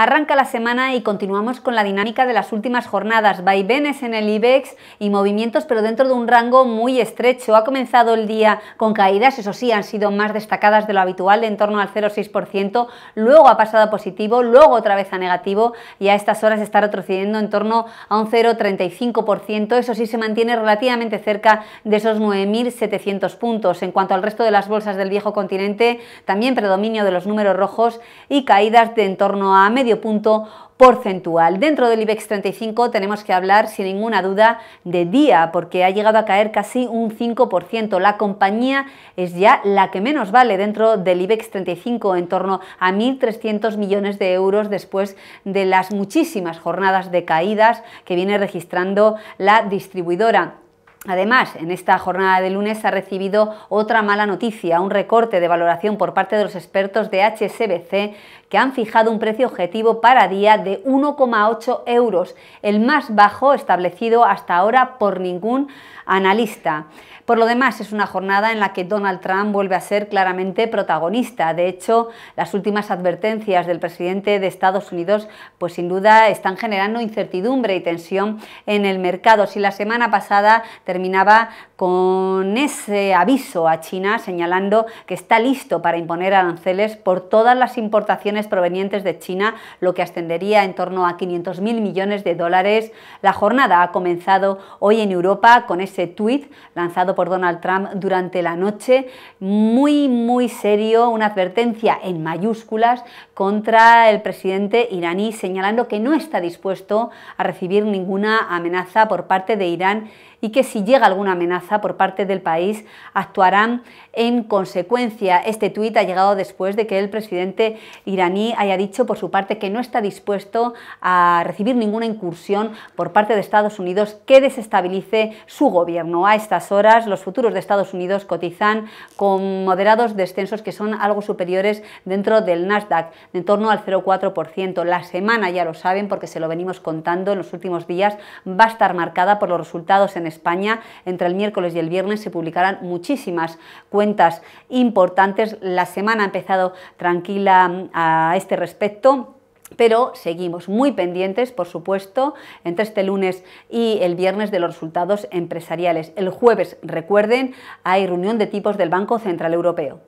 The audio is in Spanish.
Arranca la semana y continuamos con la dinámica de las últimas jornadas, vaivenes en el IBEX y movimientos pero dentro de un rango muy estrecho. Ha comenzado el día con caídas, eso sí, han sido más destacadas de lo habitual, en torno al 0,6%, luego ha pasado a positivo, luego otra vez a negativo y a estas horas está retrocediendo en torno a un 0,35%, eso sí se mantiene relativamente cerca de esos 9.700 puntos. En cuanto al resto de las bolsas del viejo continente, también predominio de los números rojos y caídas de en torno a medio punto porcentual. Dentro del IBEX 35 tenemos que hablar sin ninguna duda de día porque ha llegado a caer casi un 5%. La compañía es ya la que menos vale dentro del IBEX 35 en torno a 1.300 millones de euros después de las muchísimas jornadas de caídas que viene registrando la distribuidora. Además, en esta jornada de lunes ha recibido otra mala noticia, un recorte de valoración por parte de los expertos de HSBC que han fijado un precio objetivo para día de 1,8 euros, el más bajo establecido hasta ahora por ningún analista. Por lo demás, es una jornada en la que Donald Trump vuelve a ser claramente protagonista. De hecho, las últimas advertencias del presidente de Estados Unidos, pues sin duda están generando incertidumbre y tensión en el mercado. Si la semana pasada terminaba con ese aviso a China señalando que está listo para imponer aranceles por todas las importaciones provenientes de China, lo que ascendería en torno a 500.000 millones de dólares. La jornada ha comenzado hoy en Europa con ese tuit lanzado por Donald Trump durante la noche, muy, muy serio, una advertencia en mayúsculas contra el presidente iraní, señalando que no está dispuesto a recibir ninguna amenaza por parte de Irán y que si si llega alguna amenaza por parte del país, actuarán en consecuencia. Este tuit ha llegado después de que el presidente iraní haya dicho por su parte que no está dispuesto a recibir ninguna incursión por parte de Estados Unidos que desestabilice su gobierno. A estas horas, los futuros de Estados Unidos cotizan con moderados descensos que son algo superiores dentro del Nasdaq, de en torno al 0,4%. La semana, ya lo saben porque se lo venimos contando en los últimos días, va a estar marcada por los resultados en España entre el miércoles y el viernes se publicarán muchísimas cuentas importantes. La semana ha empezado tranquila mm, a este respecto. Pero seguimos muy pendientes, por supuesto, entre este lunes y el viernes de los resultados empresariales. El jueves, recuerden, hay reunión de tipos del Banco Central Europeo.